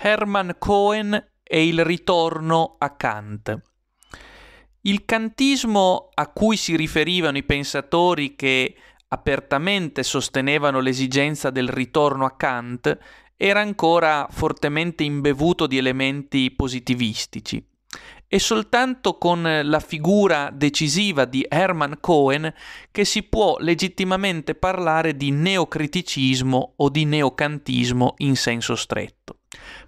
Herman Cohen e il ritorno a Kant. Il kantismo a cui si riferivano i pensatori che apertamente sostenevano l'esigenza del ritorno a Kant era ancora fortemente imbevuto di elementi positivistici è soltanto con la figura decisiva di Hermann Cohen che si può legittimamente parlare di neocriticismo o di neocantismo in senso stretto.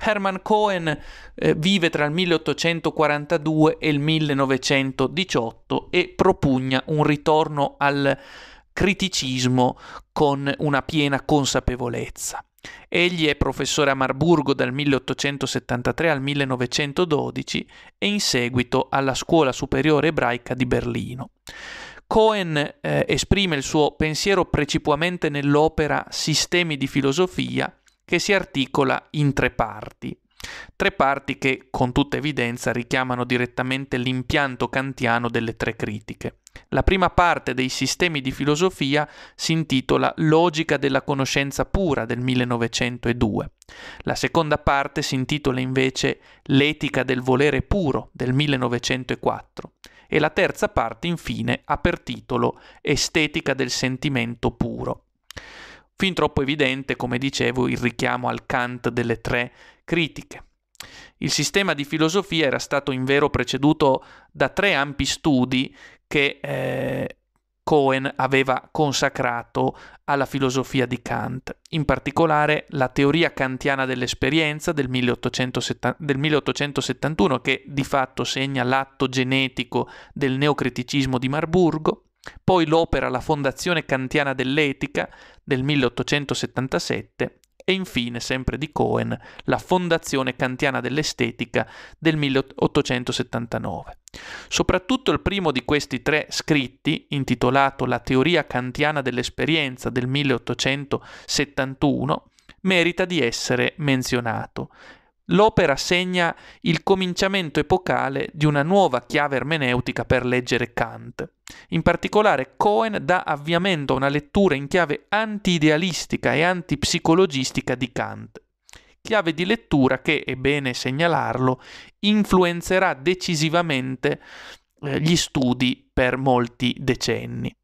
Herman Cohen eh, vive tra il 1842 e il 1918 e propugna un ritorno al criticismo con una piena consapevolezza. Egli è professore a Marburgo dal 1873 al 1912 e in seguito alla Scuola Superiore Ebraica di Berlino. Cohen eh, esprime il suo pensiero precipuamente nell'opera Sistemi di filosofia, che si articola in tre parti. Tre parti che, con tutta evidenza, richiamano direttamente l'impianto kantiano delle tre critiche. La prima parte dei sistemi di filosofia si intitola Logica della conoscenza pura del 1902. La seconda parte si intitola invece L'etica del volere puro del 1904 e la terza parte infine ha per titolo Estetica del sentimento puro. Fin troppo evidente, come dicevo, il richiamo al Kant delle tre critiche. Il sistema di filosofia era stato invero preceduto da tre ampi studi che eh, Cohen aveva consacrato alla filosofia di Kant, in particolare la teoria kantiana dell'esperienza del, 1870, del 1871 che di fatto segna l'atto genetico del neocriticismo di Marburgo, poi l'opera La Fondazione Kantiana dell'Etica del 1877 e infine, sempre di Cohen, la Fondazione Kantiana dell'Estetica del 1879. Soprattutto il primo di questi tre scritti, intitolato La teoria kantiana dell'esperienza del 1871, merita di essere menzionato. L'opera segna il cominciamento epocale di una nuova chiave ermeneutica per leggere Kant. In particolare, Cohen dà avviamento a una lettura in chiave antiidealistica e antipsicologistica di Kant. Chiave di lettura che, è bene segnalarlo, influenzerà decisivamente eh, gli studi per molti decenni.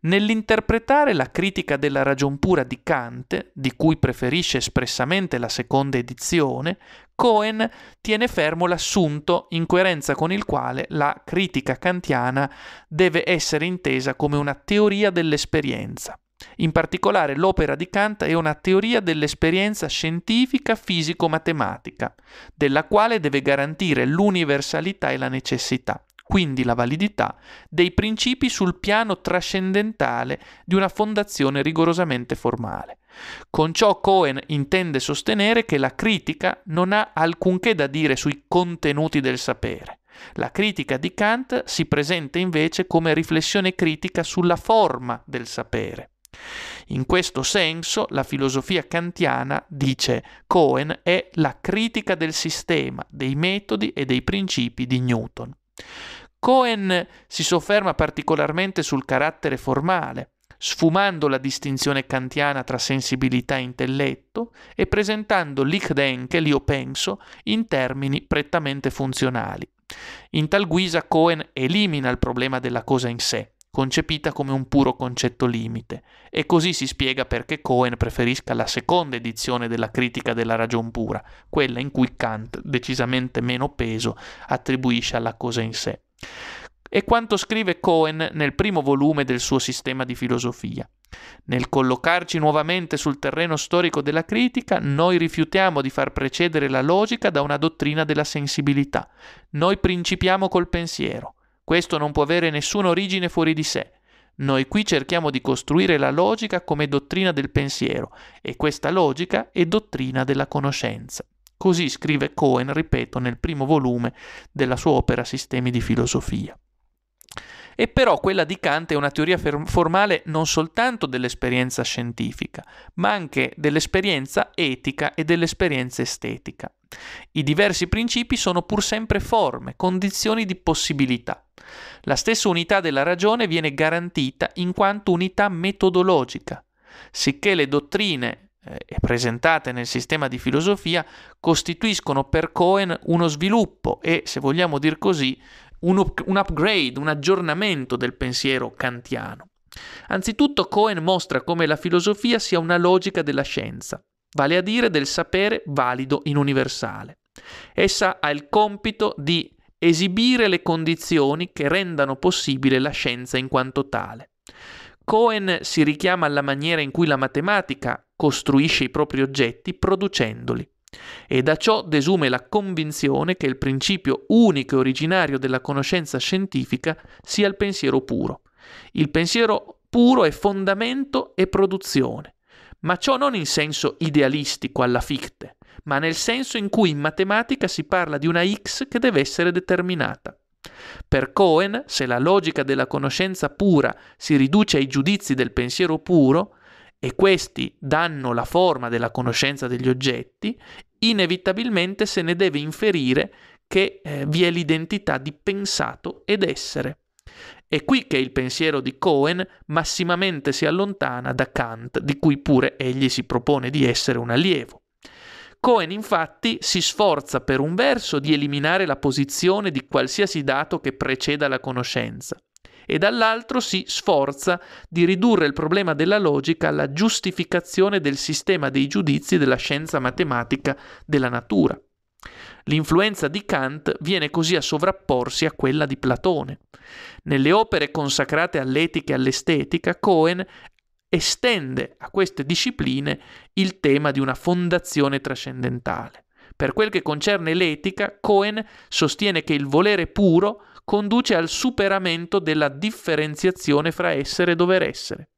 Nell'interpretare la critica della ragion pura di Kant, di cui preferisce espressamente la seconda edizione, Cohen tiene fermo l'assunto in coerenza con il quale la critica kantiana deve essere intesa come una teoria dell'esperienza. In particolare l'opera di Kant è una teoria dell'esperienza scientifica fisico-matematica, della quale deve garantire l'universalità e la necessità quindi la validità dei principi sul piano trascendentale di una fondazione rigorosamente formale. Con ciò Cohen intende sostenere che la critica non ha alcunché da dire sui contenuti del sapere. La critica di Kant si presenta invece come riflessione critica sulla forma del sapere. In questo senso la filosofia kantiana, dice Cohen, è la critica del sistema, dei metodi e dei principi di Newton. Cohen si sofferma particolarmente sul carattere formale, sfumando la distinzione kantiana tra sensibilità e intelletto e presentando l'Ichdenke, l'io penso, in termini prettamente funzionali. In tal guisa Cohen elimina il problema della cosa in sé, concepita come un puro concetto limite, e così si spiega perché Cohen preferisca la seconda edizione della critica della ragion pura, quella in cui Kant, decisamente meno peso, attribuisce alla cosa in sé. E quanto scrive Cohen nel primo volume del suo sistema di filosofia. Nel collocarci nuovamente sul terreno storico della critica, noi rifiutiamo di far precedere la logica da una dottrina della sensibilità. Noi principiamo col pensiero. Questo non può avere nessuna origine fuori di sé. Noi qui cerchiamo di costruire la logica come dottrina del pensiero e questa logica è dottrina della conoscenza. Così scrive Cohen, ripeto, nel primo volume della sua opera Sistemi di filosofia. E però quella di Kant è una teoria formale non soltanto dell'esperienza scientifica, ma anche dell'esperienza etica e dell'esperienza estetica. I diversi principi sono pur sempre forme, condizioni di possibilità. La stessa unità della ragione viene garantita in quanto unità metodologica, sicché le dottrine eh, presentate nel sistema di filosofia costituiscono per Cohen uno sviluppo e, se vogliamo dir così, un, up- un upgrade, un aggiornamento del pensiero kantiano. Anzitutto Cohen mostra come la filosofia sia una logica della scienza, vale a dire del sapere valido in universale. Essa ha il compito di esibire le condizioni che rendano possibile la scienza in quanto tale. Cohen si richiama alla maniera in cui la matematica costruisce i propri oggetti producendoli e da ciò desume la convinzione che il principio unico e originario della conoscenza scientifica sia il pensiero puro. Il pensiero puro è fondamento e produzione ma ciò non in senso idealistico alla Fichte, ma nel senso in cui in matematica si parla di una x che deve essere determinata. Per Cohen, se la logica della conoscenza pura si riduce ai giudizi del pensiero puro, e questi danno la forma della conoscenza degli oggetti, inevitabilmente se ne deve inferire che eh, vi è l'identità di pensato ed essere. È qui che il pensiero di Cohen massimamente si allontana da Kant, di cui pure egli si propone di essere un allievo. Cohen infatti si sforza per un verso di eliminare la posizione di qualsiasi dato che preceda la conoscenza e dall'altro si sforza di ridurre il problema della logica alla giustificazione del sistema dei giudizi della scienza matematica della natura. L'influenza di Kant viene così a sovrapporsi a quella di Platone. Nelle opere consacrate all'etica e all'estetica, Cohen estende a queste discipline il tema di una fondazione trascendentale. Per quel che concerne l'etica, Cohen sostiene che il volere puro conduce al superamento della differenziazione fra essere e dover essere.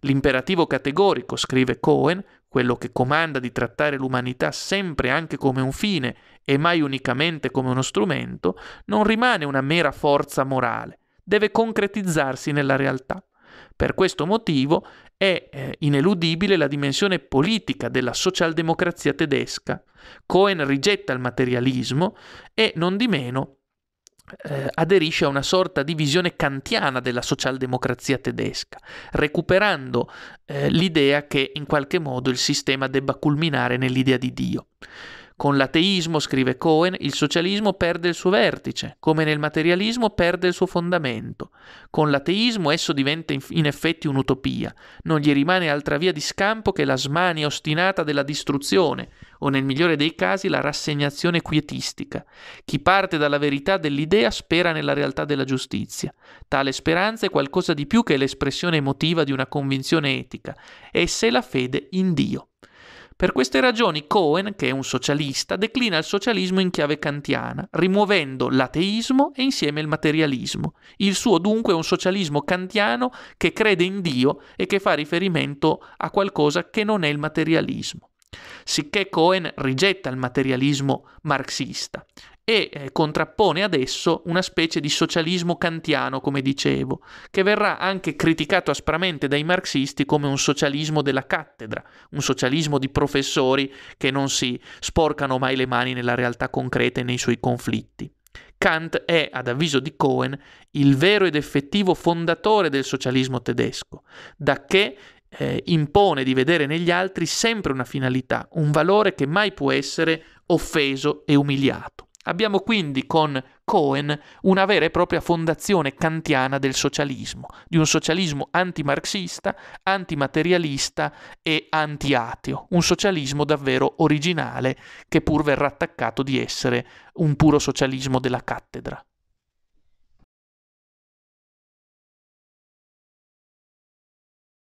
L'imperativo categorico, scrive Cohen, quello che comanda di trattare l'umanità sempre anche come un fine e mai unicamente come uno strumento, non rimane una mera forza morale, deve concretizzarsi nella realtà. Per questo motivo è eh, ineludibile la dimensione politica della socialdemocrazia tedesca. Cohen rigetta il materialismo e non di meno eh, aderisce a una sorta di visione kantiana della socialdemocrazia tedesca, recuperando eh, l'idea che in qualche modo il sistema debba culminare nell'idea di Dio. Con l'ateismo, scrive Cohen, il socialismo perde il suo vertice, come nel materialismo perde il suo fondamento. Con l'ateismo esso diventa in effetti un'utopia, non gli rimane altra via di scampo che la smania ostinata della distruzione, o nel migliore dei casi la rassegnazione quietistica. Chi parte dalla verità dell'idea spera nella realtà della giustizia. Tale speranza è qualcosa di più che l'espressione emotiva di una convinzione etica, essa è la fede in Dio. Per queste ragioni Cohen, che è un socialista, declina il socialismo in chiave kantiana, rimuovendo l'ateismo e insieme il materialismo. Il suo dunque è un socialismo kantiano che crede in Dio e che fa riferimento a qualcosa che non è il materialismo. Sicché Cohen rigetta il materialismo marxista e eh, contrappone ad esso una specie di socialismo kantiano, come dicevo, che verrà anche criticato aspramente dai marxisti come un socialismo della cattedra, un socialismo di professori che non si sporcano mai le mani nella realtà concreta e nei suoi conflitti. Kant è, ad avviso di Cohen, il vero ed effettivo fondatore del socialismo tedesco, da che eh, impone di vedere negli altri sempre una finalità, un valore che mai può essere offeso e umiliato. Abbiamo quindi con Cohen una vera e propria fondazione kantiana del socialismo, di un socialismo antimarxista, antimaterialista e antiateo, un socialismo davvero originale che pur verrà attaccato di essere un puro socialismo della cattedra.